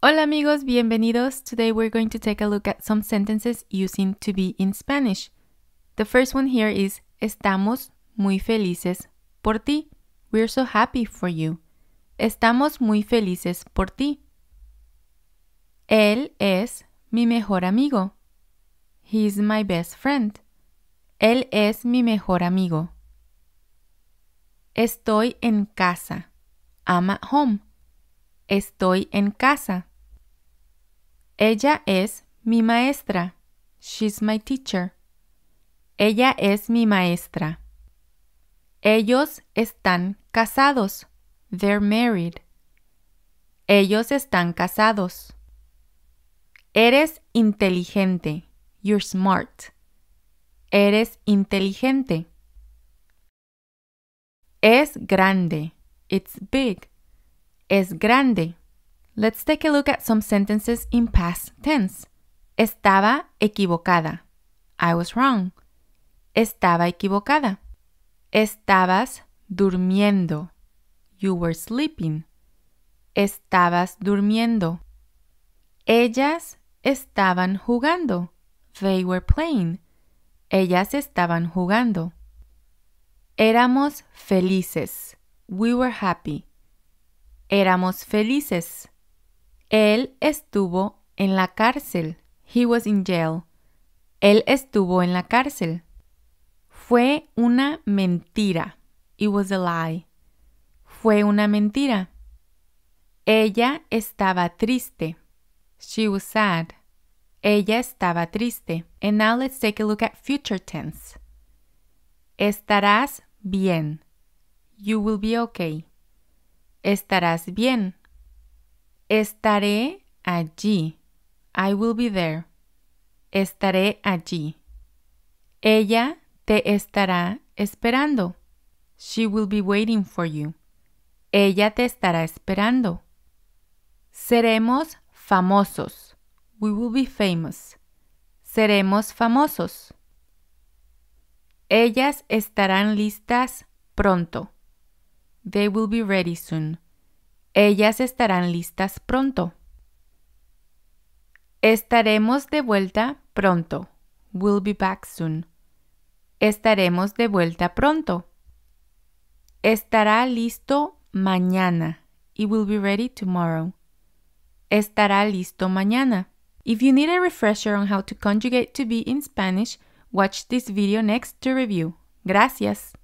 Hola amigos, bienvenidos. Today we're going to take a look at some sentences using to be in Spanish. The first one here is Estamos muy felices por ti. We're so happy for you. Estamos muy felices por ti. Él es mi mejor amigo. He's my best friend. Él es mi mejor amigo. Estoy en casa. I'm at home. Estoy en casa. Ella es mi maestra. She's my teacher. Ella es mi maestra. Ellos están casados. They're married. Ellos están casados. Eres inteligente. You're smart. Eres inteligente. Es grande. It's big. Es grande. Let's take a look at some sentences in past tense. Estaba equivocada. I was wrong. Estaba equivocada. Estabas durmiendo. You were sleeping. Estabas durmiendo. Ellas estaban jugando. They were playing. Ellas estaban jugando. Éramos felices. We were happy. Éramos felices. Él estuvo en la cárcel. He was in jail. Él estuvo en la cárcel. Fue una mentira. It was a lie. Fue una mentira. Ella estaba triste. She was sad. Ella estaba triste. And now let's take a look at future tense. Estarás bien. You will be okay. Estarás bien. Estaré allí. I will be there. Estaré allí. Ella te estará esperando. She will be waiting for you. Ella te estará esperando. Seremos famosos. We will be famous. Seremos famosos. Ellas estarán listas pronto. They will be ready soon. Ellas estarán listas pronto. Estaremos de vuelta pronto. We'll be back soon. Estaremos de vuelta pronto. Estará listo mañana. It will be ready tomorrow. Estará listo mañana. If you need a refresher on how to conjugate to be in Spanish, watch this video next to review. Gracias.